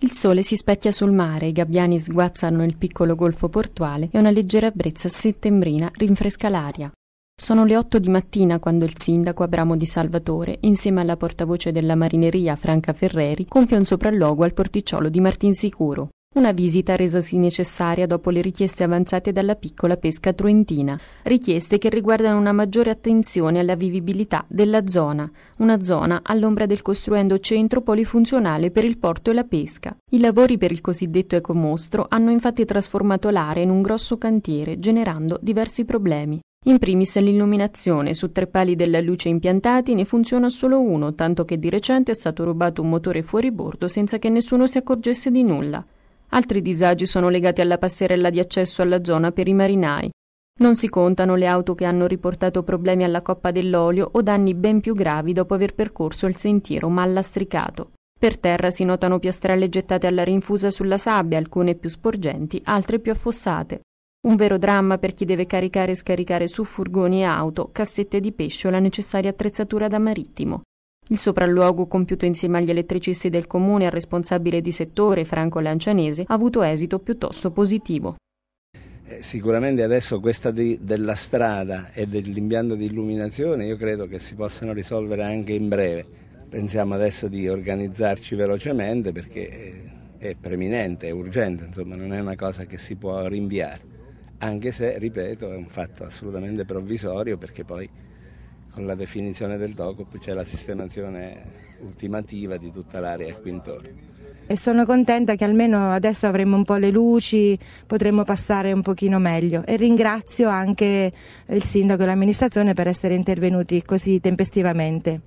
Il sole si specchia sul mare, i gabbiani sguazzano il piccolo golfo portuale e una leggera brezza settembrina rinfresca l'aria. Sono le otto di mattina quando il sindaco Abramo di Salvatore, insieme alla portavoce della marineria Franca Ferreri, compie un sopralluogo al porticciolo di Martinsicuro una visita resasi necessaria dopo le richieste avanzate dalla piccola pesca truentina, richieste che riguardano una maggiore attenzione alla vivibilità della zona, una zona all'ombra del costruendo centro polifunzionale per il porto e la pesca. I lavori per il cosiddetto ecomostro hanno infatti trasformato l'area in un grosso cantiere, generando diversi problemi. In primis l'illuminazione, su tre pali della luce impiantati ne funziona solo uno, tanto che di recente è stato rubato un motore fuori bordo senza che nessuno si accorgesse di nulla. Altri disagi sono legati alla passerella di accesso alla zona per i marinai. Non si contano le auto che hanno riportato problemi alla coppa dell'olio o danni ben più gravi dopo aver percorso il sentiero mal lastricato. Per terra si notano piastrelle gettate alla rinfusa sulla sabbia, alcune più sporgenti, altre più affossate. Un vero dramma per chi deve caricare e scaricare su furgoni e auto, cassette di pesce o la necessaria attrezzatura da marittimo. Il sopralluogo compiuto insieme agli elettricisti del comune e al responsabile di settore Franco Lancianese ha avuto esito piuttosto positivo. Eh, sicuramente adesso questa di, della strada e dell'impianto di illuminazione io credo che si possano risolvere anche in breve. Pensiamo adesso di organizzarci velocemente perché eh, è preminente, è urgente, insomma non è una cosa che si può rinviare, anche se, ripeto, è un fatto assolutamente provvisorio perché poi con la definizione del TOCOP c'è la sistemazione ultimativa di tutta l'area qui intorno. E sono contenta che almeno adesso avremo un po' le luci, potremo passare un pochino meglio e ringrazio anche il sindaco e l'amministrazione per essere intervenuti così tempestivamente.